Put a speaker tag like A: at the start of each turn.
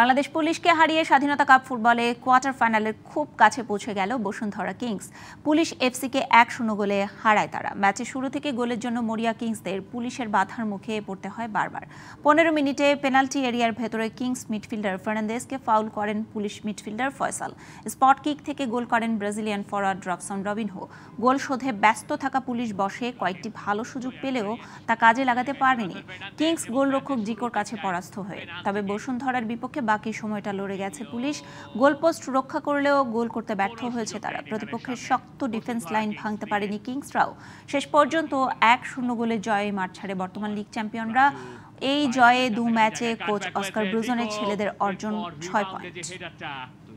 A: বাংলাদেশ পুলিশকে হারিয়ে স্বাধীনতা কাপ ফুটবলে কোয়ার্টার ফাইনালের খুব কাছে পৌঁছে গেল বসুন্ধরা কিংস পুলিশ এফসিকে এক শূন্য গোলে হারায় তারা ম্যাচে শুরু থেকে গোলের জন্য মরিয়া কিংসদের পুলিশের বাধার মুখে পড়তে হয় বারবার পনেরো মিনিটে পেনাল্টি এরিয়ার ভেতরে কিংস মিডফিল্ডার ফার্নান্দেসকে ফাউল করেন police midfielder Faisal spot kick থেকে গোল করেন Brazilian forward Robson Robinho goal শোধে ব্যস্ত থাকা পুলিশ বসে কয়েকটি ভালো সুযোগ পেলেও তা কাজে লাগাতে পারেনি কিংস গোলরক্ষক জিকোর কাছে পরাস্ত হয়ে তবে বসুন্ধরার বিপক্ষে বিপক্ষে বাকি সময়টা লড়ে গেছে পুলিশ গোলপোস্ট রক্ষা করলেও গোল করতে ব্যর্থ হয়েছে তারা প্রতিপক্ষের শক্ত ডিফেন্স লাইন ভাঙতে পারেনি কিংসরাও শেষ পর্যন্ত এক শূন্য গোলে জয়ে মাঠ ছাড়ে বর্তমান লিগ চ্যাম্পিয়নরা এই জয়ে দু ম্যাচে কোচ অস্কার ব্রুজনের ছেলেদের অর্জন ছয়
B: পয়েন্ট